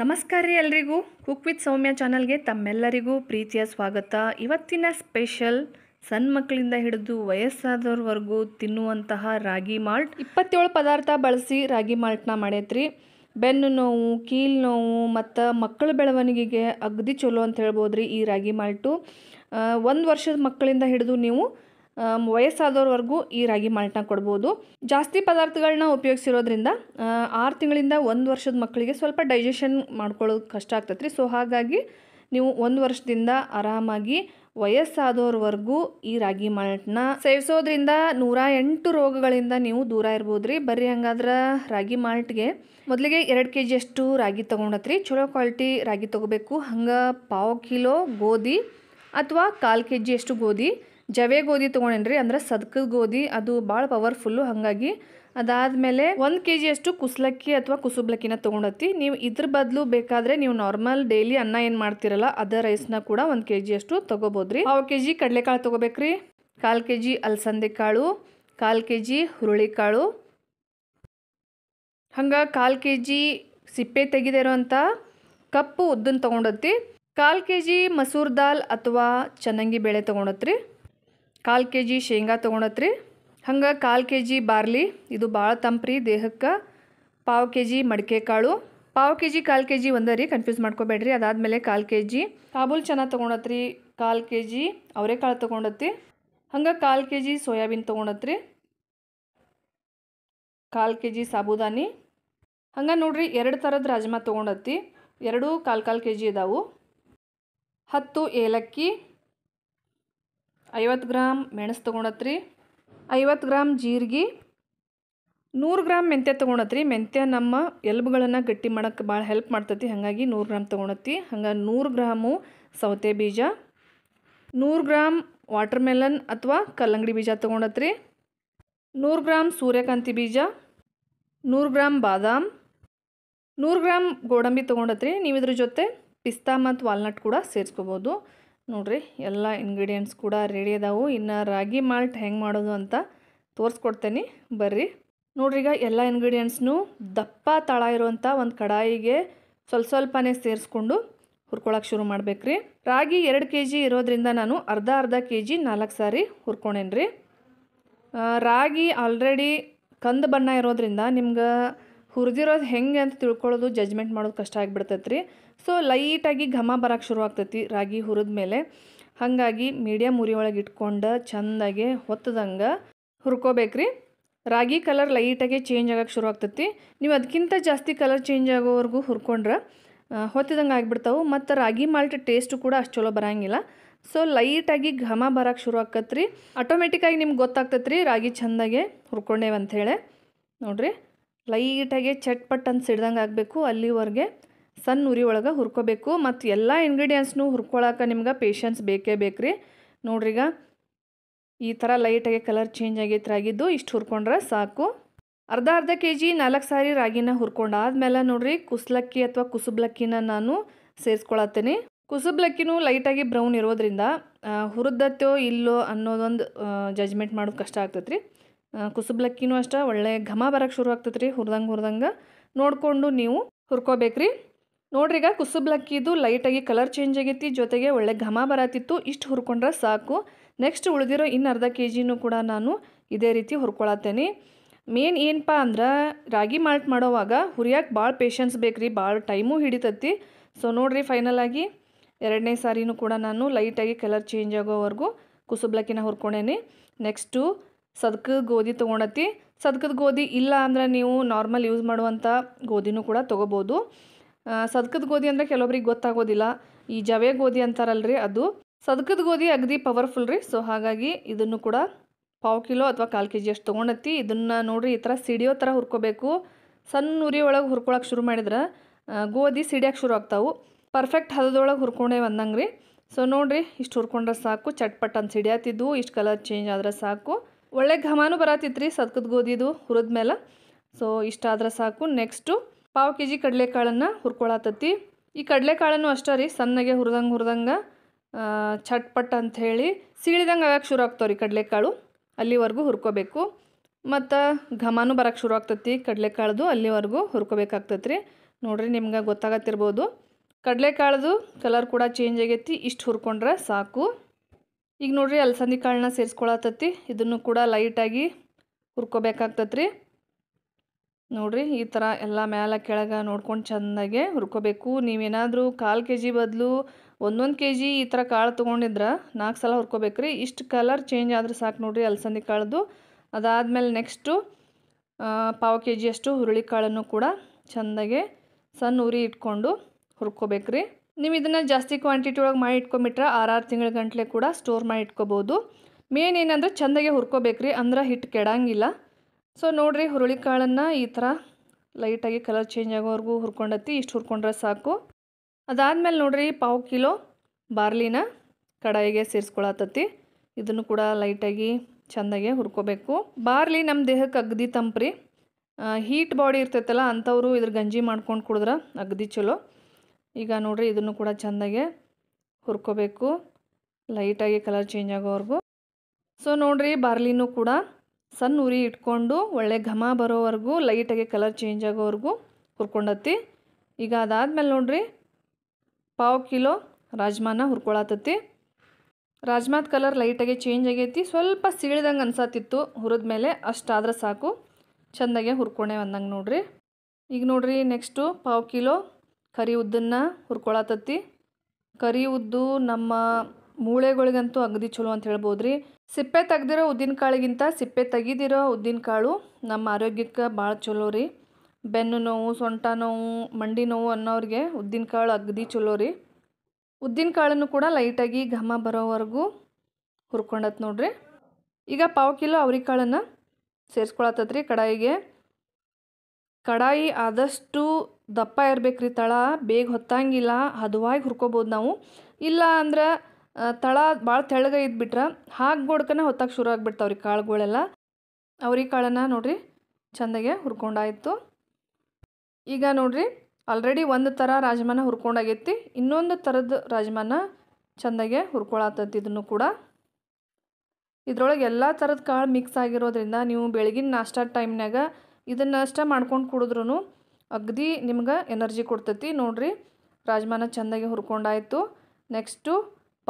ನಮಸ್ಕಾರ ರೀ ಎಲ್ರಿಗೂ ಕುಕ್ ವಿತ್ ಸೌಮ್ಯ ಚಾನಲ್ಗೆ ತಮ್ಮೆಲ್ಲರಿಗೂ ಪ್ರೀತಿಯ ಸ್ವಾಗತ ಇವತ್ತಿನ ಸ್ಪೆಷಲ್ ಸಣ್ಣ ಮಕ್ಕಳಿಂದ ಹಿಡಿದು ವಯಸ್ಸಾದವ್ರವರೆಗೂ ತಿನ್ನುವಂತಹ ರಾಗಿ ಮಾಲ್ಟ್ ಇಪ್ಪತ್ತೇಳು ಪದಾರ್ಥ ಬಳಸಿ ರಾಗಿ ಮಾಲ್ಟ್ನ ಮಾಡೈತ್ರಿ ಬೆನ್ನು ನೋವು ಕೀಲು ನೋವು ಮತ್ತು ಮಕ್ಕಳ ಬೆಳವಣಿಗೆಗೆ ಅಗದಿ ಚಲೋ ಅಂತ ಹೇಳ್ಬೋದು ರೀ ಈ ರಾಗಿ ಮಾಲ್ಟು ಒಂದು ವರ್ಷದ ಮಕ್ಕಳಿಂದ ಹಿಡಿದು ನೀವು ವಯಸ್ಸಾದವ್ರವರೆಗೂ ಈ ರಾಗಿ ಮಾಲ್ಟ್ನ ಕೊಡ್ಬೋದು ಜಾಸ್ತಿ ಪದಾರ್ಥಗಳನ್ನ ಉಪಯೋಗಿಸಿರೋದ್ರಿಂದ ಆರು ತಿಂಗಳಿಂದ ಒಂದು ವರ್ಷದ ಮಕ್ಕಳಿಗೆ ಸ್ವಲ್ಪ ಡೈಜೆಷನ್ ಮಾಡ್ಕೊಳ್ಳೋದು ಕಷ್ಟ ಆಗ್ತೈತೆ ಸೊ ಹಾಗಾಗಿ ನೀವು ಒಂದು ವರ್ಷದಿಂದ ಆರಾಮಾಗಿ ವಯಸ್ಸಾದವ್ರವರೆಗೂ ಈ ರಾಗಿ ಮಾಲ್ಟನ್ನ ಸೇವಿಸೋದ್ರಿಂದ ನೂರ ಎಂಟು ರೋಗಗಳಿಂದ ನೀವು ದೂರ ಇರ್ಬೋದು ರೀ ಬರ್ರಿ ಹಂಗಾದ್ರೆ ರಾಗಿ ಮಾಲ್ಟ್ಗೆ ಮೊದಲಿಗೆ ಎರಡು ಕೆ ಜಿಯಷ್ಟು ರಾಗಿ ತೊಗೊಂಡತ್ರಿ ಚಲೋ ಕ್ವಾಲಿಟಿ ರಾಗಿ ತೊಗೋಬೇಕು ಹಂಗೆ ಪಾವು ಕಿಲೋ ಗೋಧಿ ಅಥವಾ ಕಾಲು ಕೆ ಜಿಯಷ್ಟು ಗೋಧಿ ಜವೆ ಗೋಧಿ ತೊಗೊಂಡೇನ್ರಿ ಅಂದ್ರೆ ಸದ್ಕದ ಗೋಧಿ ಅದು ಭಾಳ ಪವರ್ಫುಲ್ಲು ಹಾಗಾಗಿ ಅದಾದಮೇಲೆ ಒಂದು ಕೆ ಜಿಯಷ್ಟು ಕುಸಲಕ್ಕಿ ಅಥವಾ ಕುಸುಬ್ಲಕ್ಕಿನ ತೊಗೊಂಡತಿ ನೀವು ಇದ್ರ ಬದಲು ಬೇಕಾದರೆ ನೀವು ನಾರ್ಮಲ್ ಡೈಲಿ ಅನ್ನ ಏನು ಮಾಡ್ತಿರಲ್ಲ ಅದೇ ರೈಸ್ನ ಕೂಡ ಒಂದು ಕೆ ಜಿಯಷ್ಟು ತೊಗೋಬೋದ್ರಿ ಪಾವು ಕೆ ಜಿ ಕಡಲೆಕಾಳು ತೊಗೋಬೇಕ್ರಿ ಕಾಲು ಕೆ ಜಿ ಅಲಸಂದೆ ಕಾಳು ಕಾಲು ಕೆ ಜಿ ಕಾಳು ಹಂಗೆ ಕಾಲು ಕೆ ಜಿ ಸಿಪ್ಪೆ ಅಂತ ಕಪ್ಪು ಉದ್ದನ್ನು ತೊಗೊಂಡತಿ ಕಾಲು ಕೆ ಜಿ ಮಸೂರ್ ದಾಲ್ ಅಥವಾ ಚನ್ನಂಗಿ ಬೇಳೆ ತೊಗೊಂಡತ್ರಿ ಕಾಲು ಕೆ ಜಿ ಶೇಂಗಾ ತೊಗೊಳತ್ರಿ ಹಂಗೆ ಕಾಲು ಕೆ ಜಿ ಬಾರ್ಲಿ ಇದು ಭಾಳ ತಂಪ್ರಿ ದೇಹಕ್ಕೆ ಪಾವು ಕೆ ಜಿ ಮಡಿಕೆ ಕಾಳು ಪಾವು ಕೆ ಜಿ ಕಾಲು ಕೆ ಜಿ ಒಂದ ರೀ ಕನ್ಫ್ಯೂಸ್ ಮಾಡ್ಕೋಬೇಡ್ರಿ ಅದಾದಮೇಲೆ ಕಾಲು ಕೆ ಜಿ ಕಾಬೂಲ್ ಚೆನ್ನ ತೊಗೊಳತ್ರಿ ಕಾಲು ಕೆ ಜಿ ಅವರೆಕಾಳು ತೊಗೊಂಡತ್ತಿ ಹಂಗೆ ಕಾಲು ಕೆ ಜಿ ಸೋಯಾಬೀನ್ ತೊಗೊಳತ್ರಿ ಕಾಲು ಕೆ ಜಿ ಸಾಬೂದಾನಿ ಹಂಗೆ ನೋಡ್ರಿ ಎರಡು ಥರದ ರಾಜ್ಮಾ ತೊಗೊಂಡತ್ತಿ ಎರಡೂ ಕಾಲು ಕಾಲು ಕೆ ಜಿ ಇದಾವೆ ಹತ್ತು ಏಲಕ್ಕಿ ಐವತ್ತು ಗ್ರಾಮ್ ಮೆಣಸು ತೊಗೊಂಡತ್ರಿ ಐವತ್ತು ಗ್ರಾಮ್ ಜೀರಿಗೆ ನೂರು ಗ್ರಾಮ್ ಮೆಂತ್ಯ ತೊಗೊಳತ್ರಿ ಮೆಂತ್ಯ ನಮ್ಮ ಎಲ್ಬುಗಳನ್ನು ಗಟ್ಟಿ ಮಾಡೋಕ್ಕೆ ಭಾಳ ಹೆಲ್ಪ್ ಮಾಡ್ತತಿ ಹಾಗಾಗಿ ನೂರು ಗ್ರಾಮ್ ತೊಗೊಳತ್ತಿ ಹಂಗೆ ನೂರು ಗ್ರಾಮು ಸೌತೆ ಬೀಜ ನೂರು ಗ್ರಾಮ್ ವಾಟರ್ ಮೆಲನ್ ಅಥವಾ ಕಲ್ಲಂಗಡಿ ಬೀಜ ತೊಗೊಂಡತ್ರಿ ನೂರು ಗ್ರಾಮ್ ಸೂರ್ಯಕಾಂತಿ ಬೀಜ ನೂರು ಗ್ರಾಮ್ ಬಾದಾಮ್ ನೂರು ಗ್ರಾಮ್ ಗೋಡಂಬಿ ತೊಗೊಂಡತ್ರಿ ನೀವು ಇದ್ರ ಜೊತೆ ಪಿಸ್ತಾ ಮತ್ತು ವಾಲ್ನಟ್ ಕೂಡ ಸೇರಿಸ್ಕೋಬೋದು ನೋಡಿರಿ ಎಲ್ಲ ಇಂಗ್ರೀಡಿಯೆಂಟ್ಸ್ ಕೂಡ ರೆಡಿ ಅದಾವು ಇನ್ನು ರಾಗಿ ಮಾಲ್ಟ್ ಹೆಂಗೆ ಮಾಡೋದು ಅಂತ ತೋರಿಸ್ಕೊಡ್ತೇನೆ ಬರ್ರಿ ನೋಡ್ರಿ ಈಗ ಎಲ್ಲ ಇಂಗ್ರೀಡಿಯೆಂಟ್ಸ್ನು ದಪ್ಪ ತಳ ಇರುವಂಥ ಒಂದು ಕಡಾಯಿಗೆ ಸ್ವಲ್ಪ ಸ್ವಲ್ಪನೇ ಸೇರಿಸ್ಕೊಂಡು ಹುರ್ಕೊಳಕ್ಕೆ ಶುರು ರೀ ರಾಗಿ ಎರಡು ಕೆ ಜಿ ಇರೋದ್ರಿಂದ ನಾನು ಅರ್ಧ ಅರ್ಧ ಕೆ ಜಿ ನಾಲ್ಕು ಸಾರಿ ರೀ ರಾಗಿ ಆಲ್ರೆಡಿ ಕಂದು ಬಣ್ಣ ಇರೋದ್ರಿಂದ ನಿಮ್ಗೆ ಹುರಿದಿರೋದು ಹೆಂಗೆ ಅಂತ ತಿಳ್ಕೊಳ್ಳೋದು ಜಜ್ಮೆಂಟ್ ಮಾಡೋದು ಕಷ್ಟ ರೀ ಸೊ ಲೈಟಾಗಿ ಘಮ ಬರೋಕ್ಕೆ ಶುರು ಆಗ್ತೈತಿ ರಾಗಿ ಹುರಿದ ಮೇಲೆ ಹಾಗಾಗಿ ಮೀಡಿಯಮ್ ಉರಿ ಒಳಗೆ ಇಟ್ಕೊಂಡು ಚೆಂದಾಗೆ ಹೊತ್ತದಂಗೆ ಹುರ್ಕೋಬೇಕ್ರಿ ರಾಗಿ ಕಲರ್ ಲೈಟಾಗಿ ಚೇಂಜ್ ಆಗೋಕ್ಕೆ ಶುರು ಆಗ್ತೈತಿ ನೀವು ಅದಕ್ಕಿಂತ ಜಾಸ್ತಿ ಕಲರ್ ಚೇಂಜ್ ಆಗೋವರೆಗೂ ಹುರ್ಕೊಂಡ್ರೆ ಹೊತ್ತಿದಂಗೆ ಆಗಿಬಿಡ್ತಾವೆ ಮತ್ತು ರಾಗಿ ಮಾಲ್ಟ್ ಟೇಸ್ಟು ಕೂಡ ಅಷ್ಟು ಚಲೋ ಬರೋಂಗಿಲ್ಲ ಸೊ ಲೈಟಾಗಿ ಘಮ ಬರೋಕ್ಕೆ ಶುರು ಆಗ್ತತ್ರಿ ಆಟೋಮೆಟಿಕ್ಕಾಗಿ ನಿಮ್ಗೆ ಗೊತ್ತಾಗ್ತೈತ್ರಿ ರಾಗಿ ಚೆಂದಾಗೆ ಹುರ್ಕೊಂಡೇವಂಥೇಳಿ ನೋಡಿರಿ ಲೈಟಾಗಿ ಚಟ್ಪಟ್ ಅಂತ ಸಿಡ್ದಂಗೆ ಆಗಬೇಕು ಅಲ್ಲಿವರೆಗೆ ಸಣ್ಣ ಉರಿ ಒಳಗೆ ಹುರ್ಕೋಬೇಕು ಮತ್ತು ಎಲ್ಲ ಇಂಗ್ರೀಡಿಯೆಂಟ್ಸ್ನು ಹುರ್ಕೊಳಕ್ಕೆ ನಿಮ್ಗೆ ಪೇಷನ್ಸ್ ಬೇಕೇ ಬೇಕು ರೀ ನೋಡ್ರಿಗ ಈ ಥರ ಲೈಟಾಗಿ ಕಲರ್ ಚೇಂಜ್ ಆಗೈತೆ ರಾಗಿದ್ದು ಇಷ್ಟು ಹುರ್ಕೊಂಡ್ರೆ ಸಾಕು ಅರ್ಧ ಅರ್ಧ ಕೆ ಜಿ ನಾಲ್ಕು ಸಾರಿ ರಾಗಿನ ಹುರ್ಕೊಂಡಾದ್ಮೇಲೆ ನೋಡ್ರಿ ಕುಸ್ಲಕ್ಕಿ ಅಥವಾ ಕುಸುಬ್ಲಕ್ಕಿನ ನಾನು ಸೇರಿಸ್ಕೊಳತ್ತೀನಿ ಕುಸುಬ್ಲಕ್ಕಿನೂ ಲೈಟಾಗಿ ಬ್ರೌನ್ ಇರೋದ್ರಿಂದ ಹುರಿದತ್ತೋ ಇಲ್ಲೋ ಅನ್ನೋದೊಂದು ಜಜ್ಮೆಂಟ್ ಮಾಡೋದು ಕಷ್ಟ ಆಗ್ತೈತೆ ಕುಸುಬ್ಲಕ್ಕಿನೂ ಅಷ್ಟೇ ಒಳ್ಳೆ ಘಮ ಬರೋಕ್ಕೆ ಶುರು ಆಗ್ತೈತೆ ರೀ ಹುರಿದಂಗೆ ಹುರಿದಂಗೆ ನೋಡಿಕೊಂಡು ನೀವು ಹುರ್ಕೋಬೇಕ್ರಿ ನೋಡ್ರಿಗ ಕುಸುಬ್ಲಕ್ಕಿದು ಲೈಟಾಗಿ ಕಲರ್ ಚೇಂಜ್ ಆಗೈತಿ ಜೊತೆಗೆ ಒಳ್ಳೆ ಘಮ ಬರತಿತ್ತು ಇಷ್ಟು ಹುರ್ಕೊಂಡ್ರೆ ಸಾಕು ನೆಕ್ಸ್ಟ್ ಉಳಿದಿರೋ ಇನ್ನು ಅರ್ಧ ಕೆ ಜಿನೂ ಕೂಡ ನಾನು ಇದೇ ರೀತಿ ಹುರ್ಕೊಳತ್ತೇನೆ ಮೇನ್ ಏನಪ್ಪ ಅಂದ್ರೆ ರಾಗಿ ಮಾಲ್ಟ್ ಮಾಡೋವಾಗ ಹುರಿಯಕ್ಕೆ ಭಾಳ ಪೇಷನ್ಸ್ ಬೇಕು ರೀ ಭಾಳ ಟೈಮು ಹಿಡಿತತಿ ಸೊ ನೋಡ್ರಿ ಫೈನಲ್ ಆಗಿ ಎರಡನೇ ಸಾರಿನೂ ಕೂಡ ನಾನು ಲೈಟಾಗಿ ಕಲರ್ ಚೇಂಜ್ ಆಗೋವರೆಗೂ ಕುಸುಬ್ಲಕ್ಕಿನ ಹುರ್ಕೊಂಡೇನಿ ನೆಕ್ಸ್ಟು ಸದಕದ ಗೋಧಿ ತೊಗೊಂಡತಿ ಸದಕದ ಗೋಧಿ ಇಲ್ಲ ಅಂದ್ರೆ ನೀವು ನಾರ್ಮಲ್ ಯೂಸ್ ಮಾಡುವಂಥ ಗೋಧಿನೂ ಕೂಡ ತೊಗೋಬೋದು ಸದ್ಕದ ಗೋಧಿ ಅಂದರೆ ಕೆಲವೊಬ್ರಿಗೆ ಗೊತ್ತಾಗೋದಿಲ್ಲ ಈ ಜವೆ ಗೋಧಿ ಅಂತಾರಲ್ರಿ ಅದು ಸದ್ಕದ ಗೋಧಿ ಅಗದಿ ಪವರ್ಫುಲ್ ರೀ ಸೊ ಹಾಗಾಗಿ ಇದನ್ನು ಕೂಡ ಪಾವು ಕಿಲೋ ಅಥವಾ ಕಾಲು ಕೆ ಜಿ ಅಷ್ಟು ತೊಗೊಂಡತ್ತಿ ಇದನ್ನು ನೋಡಿರಿ ಈ ಥರ ಸಿಡಿಯೋ ಥರ ಹುರ್ಕೋಬೇಕು ಸಣ್ಣ ಉರಿ ಒಳಗೆ ಹುರ್ಕೊಳಕ್ಕೆ ಶುರು ಮಾಡಿದ್ರೆ ಗೋಧಿ ಸಿಡಿಯೋಕ್ಕೆ ಶುರು ಆಗ್ತಾವೆ ಪರ್ಫೆಕ್ಟ್ ಹದದೊಳಗೆ ಹುರ್ಕೊಂಡೆ ಅಂದಂಗೆ ರೀ ಸೊ ನೋಡಿರಿ ಇಷ್ಟು ಹುರ್ಕೊಂಡ್ರೆ ಸಾಕು ಚಟ್ಪಟ್ ಅಂತ ಸಿಡಿಯತ್ತಿದ್ದು ಇಷ್ಟು ಕಲರ್ ಚೇಂಜ್ ಆದ್ರೆ ಸಾಕು ಒಳ್ಳೆ ಘಮಾನು ಬರತ್ತಿತ್ತು ರೀ ಸದ್ಕದ ಗೋಧಿದು ಹುರಿದ್ಮೇಲೆ ಸೊ ಇಷ್ಟಾದ್ರೆ ಸಾಕು ನೆಕ್ಸ್ಟು ಪಾವು ಕೆ ಜಿ ಕಡಲೆಕಾಳನ್ನು ಹುರ್ಕೊಳತತಿ ಈ ಕಡಲೆಕಾಳನ್ನು ಅಷ್ಟೇ ರೀ ಸಣ್ಣಗೆ ಹುರಿದಂಗೆ ಹುರಿದಂಗೆ ಚಟ್ಪಟ್ ಅಂತ ಹೇಳಿ ಸೀಳಿದಂಗೆ ಆಗಕ್ಕೆ ಶುರು ಆಗ್ತಾವ್ರಿ ಕಡಲೆಕಾಳು ಅಲ್ಲಿವರೆಗೂ ಹುರ್ಕೋಬೇಕು ಮತ್ತು ಘಮನೂ ಬರಕ್ಕೆ ಶುರು ಆಗ್ತತಿ ಕಡಲೆಕಾಳ್ದು ಅಲ್ಲಿವರೆಗೂ ಹುರ್ಕೋಬೇಕಾಗ್ತತಿ ರೀ ನೋಡಿರಿ ನಿಮ್ಗೆ ಗೊತ್ತಾಗತ್ತಿರ್ಬೋದು ಕಡಲೆಕಾಳ್ದು ಕಲರ್ ಕೂಡ ಚೇಂಜ್ ಆಗೈತಿ ಇಷ್ಟು ಹುರ್ಕೊಂಡ್ರೆ ಸಾಕು ಈಗ ನೋಡಿರಿ ಅಲಸಂದಿ ಕಾಳನ್ನ ಸೇರಿಸ್ಕೊಳತತಿ ಇದನ್ನು ಕೂಡ ಲೈಟಾಗಿ ಹುರ್ಕೋಬೇಕಾಗ್ತತ್ರಿ ನೋಡಿರಿ ಈ ಥರ ಎಲ್ಲ ಮ್ಯಾಲ ಕೆಳಗೆ ನೋಡ್ಕೊಂಡು ಚೆಂದಾಗೆ ಹುರ್ಕೋಬೇಕು ನೀವೇನಾದರೂ ಕಾಲು ಕೆ ಜಿ ಬದಲು ಒಂದೊಂದು ಕೆ ಜಿ ಈ ಥರ ಕಾಳು ತೊಗೊಂಡಿದ್ರೆ ನಾಲ್ಕು ಸಲ ಹುರ್ಕೋಬೇಕು ರೀ ಇಷ್ಟು ಕಲರ್ ಚೇಂಜ್ ಆದ್ರೆ ಸಾಕು ನೋಡಿರಿ ಅಲಸಂದಿ ಕಾಳದ್ದು ಅದಾದಮೇಲೆ ನೆಕ್ಸ್ಟು ಪಾವು ಕೆ ಜಿಯಷ್ಟು ಕಾಳನ್ನು ಕೂಡ ಚೆಂದಾಗೆ ಸಣ್ಣ ಉರಿ ಇಟ್ಕೊಂಡು ಹುರ್ಕೋಬೇಕು ರೀ ನೀವು ಇದನ್ನು ಜಾಸ್ತಿ ಕ್ವಾಂಟಿಟಿ ಒಳಗೆ ಮಾಡಿ ಇಟ್ಕೊಂಬಿಟ್ರೆ ಆರಾರು ತಿಂಗಳ ಗಂಟಲೆ ಕೂಡ ಸ್ಟೋರ್ ಮಾಡಿ ಇಟ್ಕೋಬೋದು ಮೇನ್ ಏನಂದ್ರೆ ಚೆಂದಾಗೆ ಹುರ್ಕೋಬೇಕು ರೀ ಅಂದ್ರೆ ಹಿಟ್ಟು ಕೆಡಂಗಿಲ್ಲ ಸೊ ನೋಡಿರಿ ಹುರುಳಿಕಾಳನ್ನು ಈ ಥರ ಲೈಟಾಗಿ ಕಲರ್ ಚೇಂಜ್ ಆಗೋವರೆಗೂ ಹುರ್ಕೊಂಡತ್ತಿ ಇಷ್ಟು ಹುರ್ಕೊಂಡ್ರೆ ಸಾಕು ಅದಾದಮೇಲೆ ನೋಡಿರಿ ಪಾವು ಕಿಲೋ ಬಾರ್ಲಿನ ಕಡಾಯಿಗೆ ಸೇರಿಸ್ಕೊಳತ್ತತ್ತಿ ಇದನ್ನು ಕೂಡ ಲೈಟಾಗಿ ಚೆಂದಾಗೆ ಹುರ್ಕೋಬೇಕು ಬಾರ್ಲಿ ನಮ್ಮ ದೇಹಕ್ಕೆ ಅಗದಿ ತಂಪ್ರಿ ಹೀಟ್ ಬಾಡಿ ಇರ್ತೈತಲ್ಲ ಅಂಥವ್ರು ಇದ್ರ ಗಂಜಿ ಮಾಡ್ಕೊಂಡು ಕುಡಿದ್ರೆ ಅಗದಿ ಚಲೋ ಈಗ ನೋಡಿರಿ ಇದನ್ನು ಕೂಡ ಚೆಂದಾಗೆ ಹುರ್ಕೋಬೇಕು ಲೈಟಾಗಿ ಕಲರ್ ಚೇಂಜ್ ಆಗೋವರೆಗೂ ಸೊ ನೋಡಿರಿ ಬಾರ್ಲಿನೂ ಕೂಡ ಸಣ್ಣ ಉರಿ ಇಟ್ಕೊಂಡು ಒಳ್ಳೆ ಘಮ ಬರೋವರೆಗೂ ಲೈಟಾಗಿ ಕಲರ್ ಚೇಂಜ್ ಆಗೋವರೆಗೂ ಹುರ್ಕೊಂಡತ್ತಿ ಈಗ ಅದಾದ್ಮೇಲೆ ನೋಡ್ರಿ ಪಾವು ಕಿಲೋ ರಾಜ್ಮಾನ ಹುರ್ಕೊಳತ್ತತಿ ರಾಜ್ಮಾದ ಕಲರ್ ಲೈಟಾಗಿ ಚೇಂಜ್ ಆಗೈತಿ ಸ್ವಲ್ಪ ಸೀಳಿದಂಗೆ ಅನ್ಸತ್ತಿತ್ತು ಮೇಲೆ ಅಷ್ಟಾದ್ರೆ ಸಾಕು ಚೆಂದಾಗೆ ಹುರ್ಕೊಂಡೆ ಅಂದಂಗೆ ನೋಡ್ರಿ ಈಗ ನೋಡ್ರಿ ನೆಕ್ಸ್ಟು ಪಾವು ಕಿಲೋ ಕರಿ ಉದ್ದನ್ನು ಹುರ್ಕೊಳತ್ತತಿ ಕರಿ ಉದ್ದು ನಮ್ಮ ಮೂಳೆಗಳಿಗಂತೂ ಅಗದಿ ಚಲೋ ಅಂತ ಹೇಳ್ಬೋದು ರೀ ಸಿಪ್ಪೆ ತೆಗ್ದಿರೋ ಕಾಳಿಗಿಂತ ಸಿಪ್ಪೆ ತೆಗೆದಿರೋ ಕಾಳು ನಮ್ಮ ಆರೋಗ್ಯಕ್ಕೆ ಭಾಳ ಚಲೋ ರೀ ಬೆನ್ನು ನೋವು ಸೊಂಟ ನೋವು ಮಂಡಿ ನೋವು ಅನ್ನೋರಿಗೆ ಕಾಳು ಅಗದಿ ಚಲೋ ರೀ ಉದ್ದಿನ ಕಾಳನ್ನು ಕೂಡ ಲೈಟಾಗಿ ಘಮ ಬರೋವರೆಗೂ ಹುರ್ಕೊಂಡತ್ ನೋಡ್ರಿ ಈಗ ಪಾವು ಕಿಲೋ ಅವರಿಕಾಳನ್ನು ಸೇರಿಸ್ಕೊಳತ್ತತ್ರಿ ಕಡಾಯಿಗೆ ಕಡಾಯಿ ಆದಷ್ಟು ದಪ್ಪ ಇರಬೇಕ್ರಿ ತಳ ಬೇಗ ಹೊತ್ತಂಗಿಲ್ಲ ಹದವಾಗಿ ಹುರ್ಕೋಬೋದು ನಾವು ಇಲ್ಲ ಅಂದ್ರೆ ತಳ ಭಾಳ ತೆಳ್ಳಗೆ ಇದ್ಬಿಟ್ರೆ ಹಾಗೆ ಗೋಡ್ಕನ ಹೊತ್ತಕ್ಕೆ ಶುರು ಆಗಿಬಿಡ್ತಾವ್ರಿ ಕಾಳುಗಳೆಲ್ಲ ಅವ್ರಿ ಕಾಳನ್ನು ನೋಡಿರಿ ಚೆಂದಾಗೆ ಹುರ್ಕೊಂಡಾಯಿತು ಈಗ ನೋಡಿರಿ ಆಲ್ರೆಡಿ ಒಂದು ಥರ ರಾಜಮಾನ ಹುರ್ಕೊಂಡಾಗೈತಿ ಇನ್ನೊಂದು ಥರದ ರಾಜಮಾನ ಚೆಂದಾಗೆ ಹುರ್ಕೊಳತ್ತೈತಿ ಇದನ್ನು ಕೂಡ ಇದರೊಳಗೆ ಎಲ್ಲ ಥರದ ಕಾಳು ಮಿಕ್ಸ್ ಆಗಿರೋದ್ರಿಂದ ನೀವು ಬೆಳಗಿನ ನಾಷ್ಟ ಟೈಮ್ನಾಗ ಇದನ್ನು ಅಷ್ಟ ಮಾಡ್ಕೊಂಡು ಕುಡಿದ್ರೂ ಅಗದಿ ನಿಮ್ಗೆ ಎನರ್ಜಿ ಕೊಡ್ತೈತಿ ನೋಡಿರಿ ರಾಜಮಾನ ಚೆಂದಾಗಿ ಹುರ್ಕೊಂಡಾಯಿತು ನೆಕ್ಸ್ಟು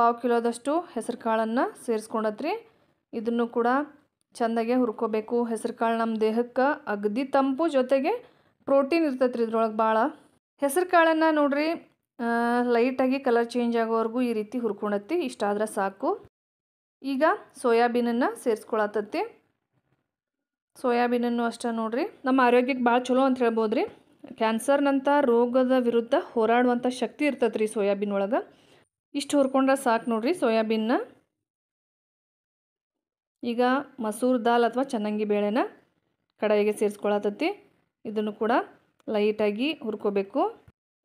ಪಾವು ಕಿಲೋದಷ್ಟು ಹೆಸರು ಕಾಳನ್ನು ಸೇರಿಸ್ಕೊಂಡತ್ರಿ ಇದನ್ನು ಕೂಡ ಚೆಂದಾಗೆ ಹುರ್ಕೋಬೇಕು ಹೆಸರು ಕಾಳು ನಮ್ಮ ದೇಹಕ್ಕೆ ಅಗದಿ ತಂಪು ಜೊತೆಗೆ ಪ್ರೋಟೀನ್ ಇರ್ತೈತೆ ರೀ ಇದ್ರೊಳಗೆ ಭಾಳ ಹೆಸರು ಕಾಳನ್ನು ನೋಡ್ರಿ ಲೈಟಾಗಿ ಕಲರ್ ಚೇಂಜ್ ಆಗೋವರೆಗೂ ಈ ರೀತಿ ಹುರ್ಕೊಂಡತ್ತಿ ಇಷ್ಟಾದ್ರೆ ಸಾಕು ಈಗ ಸೋಯಾಬೀನನ್ನು ಸೇರಿಸ್ಕೊಳತ್ತೈತಿ ಸೋಯಾಬೀನನ್ನು ಅಷ್ಟೇ ನೋಡ್ರಿ ನಮ್ಮ ಆರೋಗ್ಯಕ್ಕೆ ಭಾಳ ಚಲೋ ಅಂತ ಹೇಳ್ಬೋದು ರೀ ಕ್ಯಾನ್ಸರ್ನಂಥ ರೋಗದ ವಿರುದ್ಧ ಹೋರಾಡುವಂಥ ಶಕ್ತಿ ಇರ್ತೈತೆ ರೀ ಸೋಯಾಬೀನ್ ಒಳಗೆ ಇಷ್ಟು ಹುರ್ಕೊಂಡ್ರೆ ಸಾಕು ನೋಡ್ರಿ ಸೋಯಾಬೀನ್ನ ಈಗ ಮಸೂರ್ ದಾಲ್ ಅಥವಾ ಚೆನ್ನಂಗಿ ಬೇಳೆನ ಕಡಾಯಿಗೆ ಸೇರಿಸ್ಕೊಳತೈತಿ ಇದನ್ನು ಕೂಡ ಲೈಟಾಗಿ ಹುರ್ಕೋಬೇಕು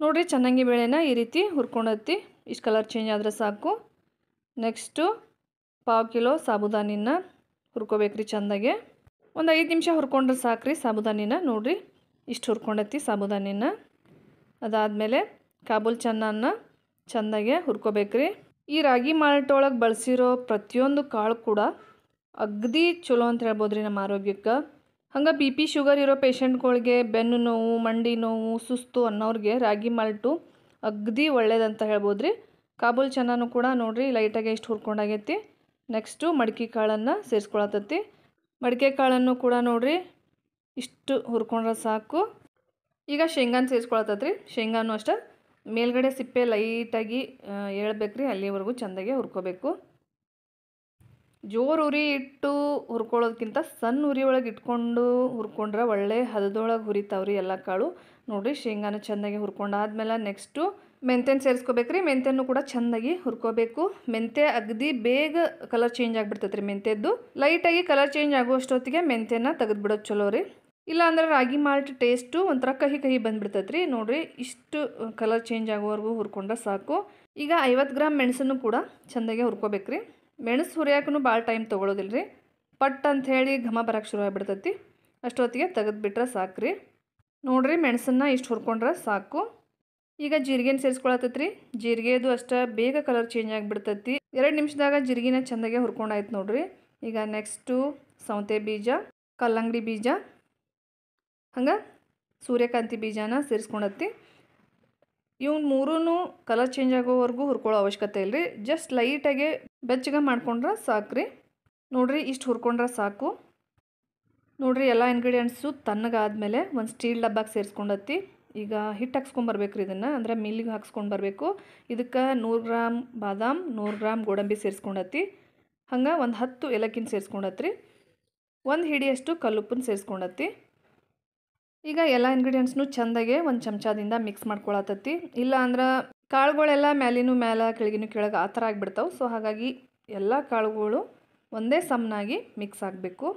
ನೋಡಿರಿ ಚೆನ್ನಾಗಿ ಬೇಳೆನ ಈ ರೀತಿ ಹುರ್ಕೊಂಡತ್ತಿ ಇಷ್ಟು ಕಲರ್ ಚೇಂಜ್ ಆದರೆ ಸಾಕು ನೆಕ್ಸ್ಟು ಪಾವು ಕಿಲೋ ಸಾಬುದಾನಿನ ಹುರ್ಕೋಬೇಕ್ರಿ ಚೆಂದಾಗೆ ಒಂದು ಐದು ನಿಮಿಷ ಹುರ್ಕೊಂಡ್ರೆ ಸಾಕ್ರಿ ಸಾಬುದಾನಿನ ನೋಡಿರಿ ಇಷ್ಟು ಹುರ್ಕೊಂಡತ್ತಿ ಸಾಬುದಾನಿನ ಅದಾದಮೇಲೆ ಕಾಬೂಲ್ ಚೆನ್ನನ್ನ ಚೆಂದಾಗೆ ಹುರ್ಕೋಬೇಕ್ರಿ ಈ ರಾಗಿ ಒಳಗೆ ಬಳಸಿರೋ ಪ್ರತಿಯೊಂದು ಕಾಳು ಕೂಡ ಅಗದಿ ಚಲೋ ಅಂತ ಹೇಳ್ಬೋದು ರೀ ನಮ್ಮ ಆರೋಗ್ಯಕ್ಕೆ ಹಂಗೆ ಬಿ ಪಿ ಶುಗರ್ ಇರೋ ಪೇಷಂಟ್ಗಳಿಗೆ ಬೆನ್ನು ನೋವು ಮಂಡಿ ನೋವು ಸುಸ್ತು ಅನ್ನೋರಿಗೆ ರಾಗಿ ಮಾಲ್ಟು ಅಗದಿ ಒಳ್ಳೇದಂತ ಹೇಳ್ಬೋದು ರೀ ಕಾಬೂಲ್ ಚೆನ್ನೂ ಕೂಡ ನೋಡಿರಿ ಲೈಟಾಗಿ ಎಷ್ಟು ಹುರ್ಕೊಂಡಾಗೈತಿ ನೆಕ್ಸ್ಟು ಮಡಿಕೆ ಕಾಳನ್ನು ಸೇರಿಸ್ಕೊಳತ್ತೈತಿ ಮಡಿಕೆ ಕಾಳನ್ನು ಕೂಡ ನೋಡಿರಿ ಇಷ್ಟು ಹುರ್ಕೊಂಡ್ರೆ ಸಾಕು ಈಗ ಶೇಂಗಾನ ಸೇರಿಸ್ಕೊಳತ್ತೈತ್ರಿ ಶೇಂಗಾನು ಅಷ್ಟೇ ಮೇಲ್ಗಡೆ ಸಿಪ್ಪೆ ಲೈಟಾಗಿ ಹೇಳ್ಬೇಕು ರೀ ಅಲ್ಲಿವರೆಗೂ ಚೆಂದಾಗೆ ಹುರ್ಕೋಬೇಕು ಜೋರು ಉರಿ ಇಟ್ಟು ಹುರ್ಕೊಳ್ಳೋದಕ್ಕಿಂತ ಸಣ್ಣ ಉರಿ ಒಳಗೆ ಇಟ್ಕೊಂಡು ಹುರ್ಕೊಂಡ್ರೆ ಒಳ್ಳೆ ಹದದೊಳಗೆ ಹುರಿತಾವ್ರಿ ಎಲ್ಲ ಕಾಳು ನೋಡಿರಿ ಶೇಂಗಾನ ಚೆಂದಾಗಿ ಹುರ್ಕೊಂಡಾದ್ಮೇಲೆ ನೆಕ್ಸ್ಟು ಮೆಂತೆನ ಸೇರಿಸ್ಕೋಬೇಕು ರೀ ಮೆಂತ್ಯನೂ ಕೂಡ ಚೆಂದಾಗಿ ಹುರ್ಕೋಬೇಕು ಮೆಂತ್ಯ ಅಗದಿ ಬೇಗ ಕಲರ್ ಚೇಂಜ್ ಆಗಿಬಿಡ್ತೈತೆ ರೀ ಮೆಂತ್ಯದ್ದು ಲೈಟಾಗಿ ಕಲರ್ ಚೇಂಜ್ ಆಗುವಷ್ಟೊತ್ತಿಗೆ ಮೆಂತ್ಯನ ತೆಗೆದುಬಿಡೋದು ಚಲೋ ರೀ ಇಲ್ಲಾಂದ್ರೆ ರಾಗಿ ಮಾಲ್ಟ್ ಟೇಸ್ಟು ಒಂಥರ ಕಹಿ ಕಹಿ ರೀ ನೋಡಿರಿ ಇಷ್ಟು ಕಲರ್ ಚೇಂಜ್ ಆಗೋವರೆಗೂ ಹುರ್ಕೊಂಡ್ರೆ ಸಾಕು ಈಗ ಐವತ್ತು ಗ್ರಾಮ್ ಮೆಣಸನ್ನು ಕೂಡ ಹುರ್ಕೋಬೇಕು ರೀ ಮೆಣಸು ಹುರಿಯೋಕ್ಕೂ ಭಾಳ ಟೈಮ್ ತೊಗೊಳೋದಿಲ್ಲ ರೀ ಪಟ್ ಹೇಳಿ ಘಮ ಬರೋಕ್ಕೆ ಶುರು ಆಗಿಬಿಡ್ತೈತಿ ಅಷ್ಟೊತ್ತಿಗೆ ತೆಗೆದುಬಿಟ್ರೆ ಸಾಕು ರೀ ನೋಡಿರಿ ಮೆಣಸನ್ನು ಇಷ್ಟು ಹುರ್ಕೊಂಡ್ರೆ ಸಾಕು ಈಗ ಜೀರಿಗೆನ ರೀ ಜೀರಿಗೆದು ಅಷ್ಟೇ ಬೇಗ ಕಲರ್ ಚೇಂಜ್ ಆಗಿಬಿಡ್ತೈತಿ ಎರಡು ನಿಮಿಷದಾಗ ಜೀರಿಗೆನ ಚೆಂದಾಗೆ ಹುರ್ಕೊಂಡಾಯ್ತು ನೋಡಿರಿ ಈಗ ನೆಕ್ಸ್ಟು ಸೌತೆ ಬೀಜ ಕಲ್ಲಂಗಡಿ ಬೀಜ ಹಂಗೆ ಸೂರ್ಯಕಾಂತಿ ಬೀಜನ ಸೇರಿಸ್ಕೊಂಡತ್ತಿ ಇವ್ನ ಮೂರೂ ಕಲರ್ ಚೇಂಜ್ ಆಗೋವರೆಗೂ ಹುರ್ಕೊಳ್ಳೋ ಅವಶ್ಯಕತೆ ಇಲ್ಲ ರೀ ಜಸ್ಟ್ ಲೈಟಾಗೆ ಬೆಚ್ಚಗೆ ಮಾಡ್ಕೊಂಡ್ರೆ ಸಾಕು ರೀ ನೋಡಿರಿ ಇಷ್ಟು ಹುರ್ಕೊಂಡ್ರೆ ಸಾಕು ನೋಡಿರಿ ಎಲ್ಲ ತನ್ನಗಾದ ಮೇಲೆ ಒಂದು ಸ್ಟೀಲ್ ಡಬ್ಬಾಗಿ ಸೇರಿಸ್ಕೊಂಡತ್ತಿ ಈಗ ಹಿಟ್ಟು ಹಾಕ್ಸ್ಕೊಂಬರ್ಬೇಕು ರೀ ಇದನ್ನು ಅಂದರೆ ಮಿಲ್ಲಿಗೆ ಹಾಕ್ಸ್ಕೊಂಡು ಬರಬೇಕು ಇದಕ್ಕೆ ನೂರು ಗ್ರಾಮ್ ಬಾದಾಮ್ ನೂರು ಗ್ರಾಮ್ ಗೋಡಂಬಿ ಸೇರಿಸ್ಕೊಂಡತ್ತಿ ಹಂಗೆ ಒಂದು ಹತ್ತು ಏಲಕ್ಕಿನ ರೀ ಒಂದು ಹಿಡಿಯಷ್ಟು ಕಲ್ಲುಪ್ಪನ್ನು ಸೇರಿಸ್ಕೊಂಡತ್ತಿ ಈಗ ಎಲ್ಲ ಇಂಗ್ರೀಡಿಯೆಂಟ್ಸ್ನು ಚೆಂದಾಗೆ ಒಂದು ಚಮಚದಿಂದ ಮಿಕ್ಸ್ ಮಾಡ್ಕೊಳತತ್ತಿ ಇಲ್ಲ ಅಂದ್ರೆ ಕಾಳುಗಳೆಲ್ಲ ಮ್ಯಾಲಿನೂ ಮ್ಯಾಲ ಕೆಳಗಿನೂ ಕೆಳಗೆ ಆ ಥರ ಆಗಿಬಿಡ್ತಾವೆ ಸೊ ಹಾಗಾಗಿ ಎಲ್ಲ ಕಾಳುಗಳು ಒಂದೇ ಸಮನಾಗಿ ಮಿಕ್ಸ್ ಆಗಬೇಕು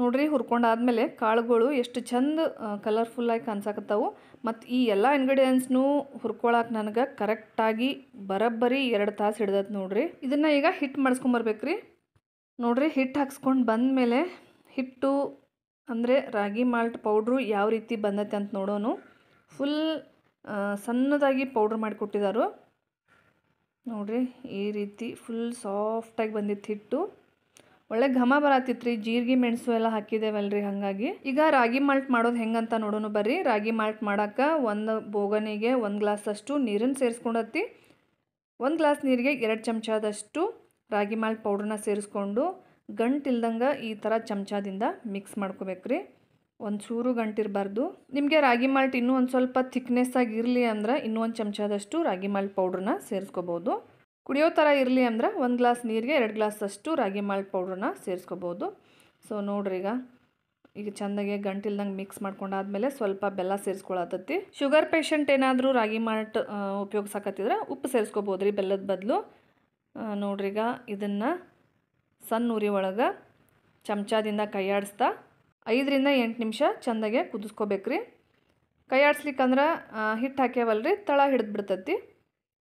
ನೋಡ್ರಿ ಹುರ್ಕೊಂಡಾದಮೇಲೆ ಕಾಳುಗಳು ಎಷ್ಟು ಚಂದ ಕಲರ್ಫುಲ್ಲಾಗಿ ಕಾಣಿಸಕತ್ತವು ಮತ್ತು ಈ ಎಲ್ಲ ಇಂಗ್ರೀಡಿಯೆಂಟ್ಸ್ನು ಹುರ್ಕೊಳಕ್ಕೆ ನನಗೆ ಕರೆಕ್ಟಾಗಿ ಬರೋಬ್ಬರಿ ಎರಡು ತಾಸು ಹಿಡ್ದತ್ ನೋಡ್ರಿ ಇದನ್ನು ಈಗ ಹಿಟ್ಟು ಮಾಡಿಸ್ಕೊಂಬರ್ಬೇಕ್ರಿ ನೋಡ್ರಿ ಹಿಟ್ಟು ಹಾಕ್ಸ್ಕೊಂಡು ಬಂದಮೇಲೆ ಹಿಟ್ಟು ಅಂದರೆ ರಾಗಿ ಮಾಲ್ಟ್ ಪೌಡ್ರು ಯಾವ ರೀತಿ ಬಂದತ್ತೆ ಅಂತ ನೋಡೋನು ಫುಲ್ ಸಣ್ಣದಾಗಿ ಪೌಡ್ರ್ ಮಾಡಿಕೊಟ್ಟಿದ್ದಾರು ನೋಡಿರಿ ಈ ರೀತಿ ಫುಲ್ ಸಾಫ್ಟಾಗಿ ಬಂದಿತ್ತು ಹಿಟ್ಟು ಒಳ್ಳೆ ಘಮ ಬರತ್ತಿತ್ತು ರೀ ಜೀರಿಗೆ ಮೆಣಸು ಎಲ್ಲ ಹಾಕಿದ್ದೇವಲ್ರಿ ಹಾಗಾಗಿ ಈಗ ರಾಗಿ ಮಾಲ್ಟ್ ಮಾಡೋದು ಹೆಂಗಂತ ನೋಡೋಣ ಬರ್ರಿ ರಾಗಿ ಮಾಲ್ಟ್ ಮಾಡೋಕೆ ಒಂದು ಬೋಗನಿಗೆ ಒಂದು ಗ್ಲಾಸಷ್ಟು ನೀರನ್ನು ಸೇರಿಸ್ಕೊಂಡತ್ತಿ ಒಂದು ಗ್ಲಾಸ್ ನೀರಿಗೆ ಎರಡು ಚಮಚದಷ್ಟು ರಾಗಿ ಮಾಲ್ಟ್ ಪೌಡ್ರನ್ನ ಸೇರಿಸ್ಕೊಂಡು ಗಂಟಿಲ್ದಂಗೆ ಈ ಥರ ಚಮಚದಿಂದ ಮಿಕ್ಸ್ ಮಾಡ್ಕೋಬೇಕು ರೀ ಒಂದು ಚೂರು ಗಂಟಿರಬಾರ್ದು ನಿಮಗೆ ರಾಗಿ ಮಾಲ್ಟ್ ಇನ್ನೂ ಒಂದು ಸ್ವಲ್ಪ ಥಿಕ್ನೆಸ್ಸಾಗಿ ಇರಲಿ ಅಂದ್ರೆ ಇನ್ನೂ ಒಂದು ಚಮಚದಷ್ಟು ರಾಗಿ ಮಾಲ್ಟ್ ಪೌಡ್ರನ್ನ ಸೇರಿಸ್ಕೋಬೋದು ಕುಡಿಯೋ ಥರ ಇರಲಿ ಅಂದ್ರೆ ಒಂದು ಗ್ಲಾಸ್ ನೀರಿಗೆ ಎರಡು ಗ್ಲಾಸಷ್ಟು ರಾಗಿ ಮಾಲ್ಟ್ ಪೌಡ್ರನ್ನ ಸೇರಿಸ್ಕೋಬೋದು ಸೊ ನೋಡ್ರಿ ಈಗ ಈಗ ಚೆಂದಾಗೆ ಗಂಟಿಲ್ದಂಗೆ ಮಿಕ್ಸ್ ಮಾಡ್ಕೊಂಡಾದ್ಮೇಲೆ ಸ್ವಲ್ಪ ಬೆಲ್ಲ ಸೇರಿಸ್ಕೊಳತ್ತತಿ ಶುಗರ್ ಪೇಷಂಟ್ ಏನಾದರೂ ರಾಗಿ ಮಾಲ್ಟ್ ಉಪಯೋಗಿಸಕತ್ತಿದ್ರೆ ಉಪ್ಪು ಸೇರಿಸ್ಕೋಬೋದು ರೀ ಬೆಲ್ಲದ ಬದಲು ನೋಡ್ರಿ ಈಗ ಇದನ್ನು ಸಣ್ಣ ಉರಿ ಒಳಗೆ ಚಮಚದಿಂದ ಕೈಯಾಡಿಸ್ತಾ ಐದರಿಂದ ಎಂಟು ನಿಮಿಷ ಚೆಂದಾಗೆ ಕುದಿಸ್ಕೋಬೇಕ್ರಿ ಕೈಯಾಡ್ಸ್ಲಿಕ್ಕಂದ್ರೆ ಹಿಟ್ಟು ಹಾಕ್ಯಾವಲ್ರಿ ತಳ ಹಿಡಿದು ಬಿಡ್ತೈತಿ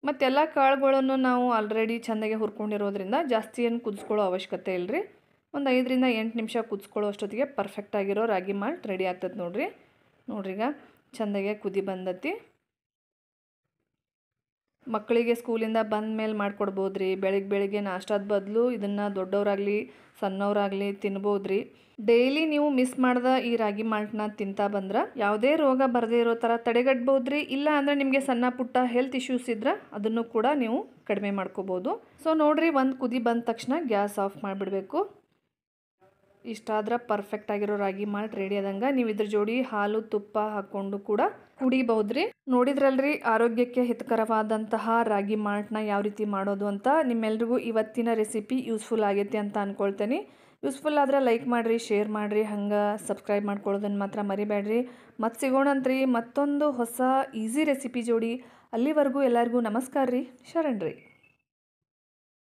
ಮತ್ತೆಲ್ಲ ಕಾಳುಗಳನ್ನು ನಾವು ಆಲ್ರೆಡಿ ಚೆಂದಾಗೆ ಹುರ್ಕೊಂಡಿರೋದ್ರಿಂದ ಜಾಸ್ತಿ ಏನು ಕುದಿಸ್ಕೊಳ್ಳೋ ಅವಶ್ಯಕತೆ ಇಲ್ಲರಿ ಒಂದು ಐದರಿಂದ ಎಂಟು ನಿಮಿಷ ಕುದಿಸ್ಕೊಳ್ಳೋ ಅಷ್ಟೊತ್ತಿಗೆ ಪರ್ಫೆಕ್ಟ್ ಆಗಿರೋ ರಾಗಿ ಮಾಲ್ಟ್ ರೆಡಿ ಆಗ್ತದೆ ನೋಡಿರಿ ನೋಡ್ರಿಗ ಈಗ ಚೆಂದಾಗೆ ಕುದಿ ಬಂದತಿ ಮಕ್ಕಳಿಗೆ ಸ್ಕೂಲಿಂದ ಬಂದ ಮೇಲೆ ಮಾಡ್ಕೊಡ್ಬೋದ್ರಿ ರೀ ಬೆಳಗ್ಗೆ ಬೆಳಗ್ಗೆ ನಾಷ್ಟಾದ ಬದಲು ಇದನ್ನು ದೊಡ್ಡವರಾಗಲಿ ಸಣ್ಣವರಾಗಲಿ ತಿನ್ಬೋದ್ರಿ ರೀ ಡೈಲಿ ನೀವು ಮಿಸ್ ಮಾಡ್ದ ಈ ರಾಗಿ ಮಾಲ್ಟ್ನ ತಿಂತಾ ಬಂದ್ರೆ ಯಾವುದೇ ರೋಗ ಬರದೇ ಇರೋ ಥರ ತಡೆಗಟ್ಬೋದ್ರಿ ರೀ ಇಲ್ಲ ಅಂದರೆ ನಿಮಗೆ ಸಣ್ಣ ಪುಟ್ಟ ಹೆಲ್ತ್ ಇಶ್ಯೂಸ್ ಇದ್ರೆ ಅದನ್ನು ಕೂಡ ನೀವು ಕಡಿಮೆ ಮಾಡ್ಕೋಬೋದು ಸೊ ನೋಡಿರಿ ಒಂದು ಕುದಿ ಬಂದ ತಕ್ಷಣ ಗ್ಯಾಸ್ ಆಫ್ ಮಾಡಿಬಿಡಬೇಕು ಇಷ್ಟಾದ್ರೆ ಪರ್ಫೆಕ್ಟ್ ಆಗಿರೋ ರಾಗಿ ಮಾಲ್ಟ್ ರೆಡಿ ಆದಂಗೆ ನೀವು ಇದ್ರ ಜೋಡಿ ಹಾಲು ತುಪ್ಪ ಹಾಕ್ಕೊಂಡು ಕೂಡ ಕುಡಿಬಹುದ್ರಿ ನೋಡಿದ್ರಲ್ರಿ ಆರೋಗ್ಯಕ್ಕೆ ಹಿತಕರವಾದಂತಹ ರಾಗಿ ಮಾಲ್ಟ್ನ ಯಾವ ರೀತಿ ಮಾಡೋದು ಅಂತ ನಿಮ್ಮೆಲ್ರಿಗೂ ಇವತ್ತಿನ ರೆಸಿಪಿ ಯೂಸ್ಫುಲ್ ಆಗೈತಿ ಅಂತ ಅಂದ್ಕೊಳ್ತೇನೆ ಯೂಸ್ಫುಲ್ ಆದ್ರೆ ಲೈಕ್ ಮಾಡಿರಿ ಶೇರ್ ಮಾಡಿರಿ ಹಂಗೆ ಸಬ್ಸ್ಕ್ರೈಬ್ ಮಾಡ್ಕೊಳ್ಳೋದನ್ನು ಮಾತ್ರ ಮರಿಬೇಡ್ರಿ ಮತ್ತೆ ಸಿಗೋಣಂತ್ರಿ ಮತ್ತೊಂದು ಹೊಸ ಈಸಿ ರೆಸಿಪಿ ಜೋಡಿ ಅಲ್ಲಿವರೆಗೂ ಎಲ್ಲರಿಗೂ ನಮಸ್ಕಾರ ರೀ ಶರಣ್ರಿ